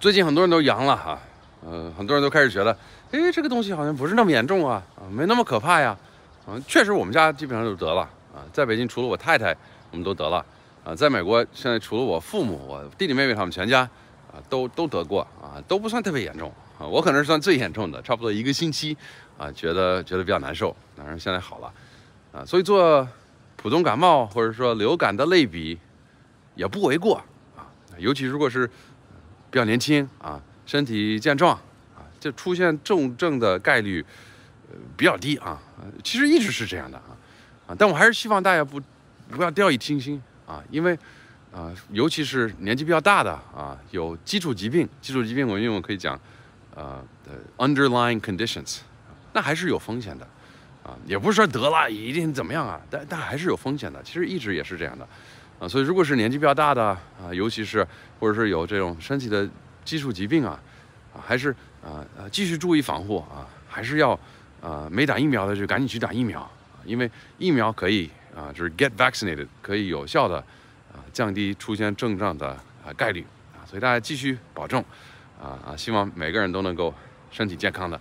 最近很多人都阳了哈，呃，很多人都开始觉得，哎，这个东西好像不是那么严重啊，啊，没那么可怕呀。啊，确实我们家基本上就得了啊，在北京除了我太太，我们都得了啊，在美国现在除了我父母、我弟弟妹妹他们全家，啊，都都得过啊，都不算特别严重啊，我可能是算最严重的，差不多一个星期啊，觉得觉得比较难受，但是现在好了，啊，所以做普通感冒或者说流感的类比，也不为过啊，尤其如果是。比较年轻啊，身体健壮啊，就出现重症的概率，呃，比较低啊。其实一直是这样的啊，啊，但我还是希望大家不不要掉以轻心啊，因为啊，尤其是年纪比较大的啊，有基础疾病，基础疾病，我为我可以讲，呃，underlying conditions，那还是有风险的啊，也不是说得了一定怎么样啊，但但还是有风险的，其实一直也是这样的。啊，所以如果是年纪比较大的啊，尤其是或者是有这种身体的基础疾病啊，啊，还是啊啊继续注意防护啊，还是要啊没打疫苗的就赶紧去打疫苗啊，因为疫苗可以啊，就是 get vaccinated 可以有效的啊降低出现症状的啊概率啊，所以大家继续保证啊啊，希望每个人都能够身体健康的。